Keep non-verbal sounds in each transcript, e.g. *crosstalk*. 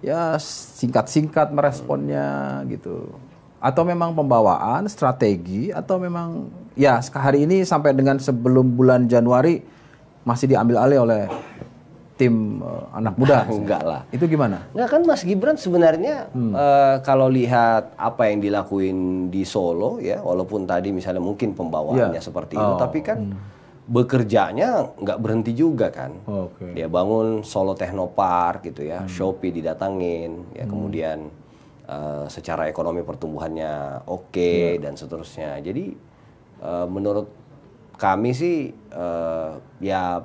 ya singkat-singkat meresponnya gitu atau memang pembawaan strategi atau memang ya hari ini sampai dengan sebelum bulan Januari masih diambil alih oleh tim uh, anak muda *laughs* enggak lah itu gimana enggak kan Mas Gibran sebenarnya hmm. uh, kalau lihat apa yang dilakuin di Solo ya walaupun tadi misalnya mungkin pembawaannya yeah. seperti oh. itu tapi kan hmm bekerjanya nggak berhenti juga kan. Okay. Dia bangun Solo Technopark gitu ya, hmm. Shopee didatangin, ya hmm. kemudian uh, secara ekonomi pertumbuhannya oke okay, iya. yeah. dan seterusnya. Jadi uh, menurut kami sih uh, ya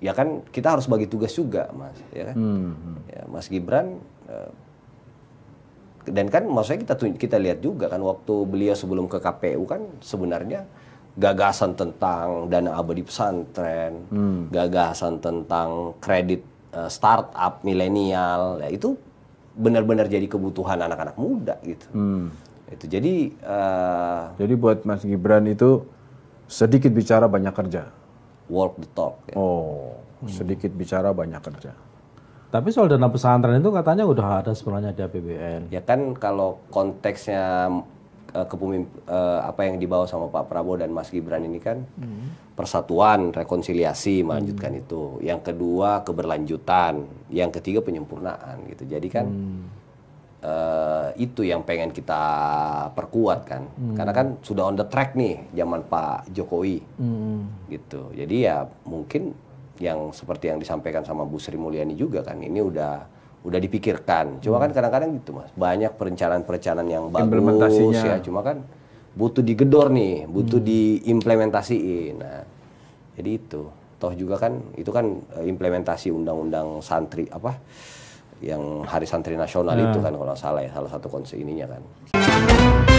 ya kan kita harus bagi tugas juga mas, ya kan. Hmm. hmm. Ya, mas Gibran. Uh, dan kan maksudnya kita kita lihat juga kan waktu beliau sebelum ke KPU kan sebenarnya gagasan tentang dana abadi pesantren, hmm. gagasan tentang kredit uh, startup milenial, ya itu benar-benar jadi kebutuhan anak-anak muda gitu. Hmm. Itu jadi. Uh, jadi buat Mas Gibran itu sedikit bicara banyak kerja. Walk the talk. Ya. Oh, hmm. sedikit bicara banyak kerja. Tapi soal dana pesantren itu katanya udah ada sebenarnya di APBN. Ya kan kalau konteksnya uh, eh, kepemimpin uh, eh, apa yang dibawa sama Pak Prabowo dan Mas Gibran ini kan hmm. persatuan, rekonsiliasi, melanjutkan hmm. itu. Yang kedua keberlanjutan, yang ketiga penyempurnaan gitu. Jadi kan hmm. uh, itu yang pengen kita perkuat kan. Hmm. Karena kan sudah on the track nih zaman Pak Jokowi. Hmm. Gitu. Jadi ya mungkin yang seperti yang disampaikan sama Bu Sri Mulyani juga kan ini udah udah dipikirkan. Cuma kan hmm. kan kadang-kadang gitu mas, banyak perencanaan-perencanaan yang bagus ya, cuma kan butuh digedor nih, butuh hmm. diimplementasiin. Nah, jadi itu. Toh juga kan itu kan eh, implementasi undang-undang santri apa yang Hari Santri Nasional nah. itu kan kalau salah ya salah satu konsep ininya kan.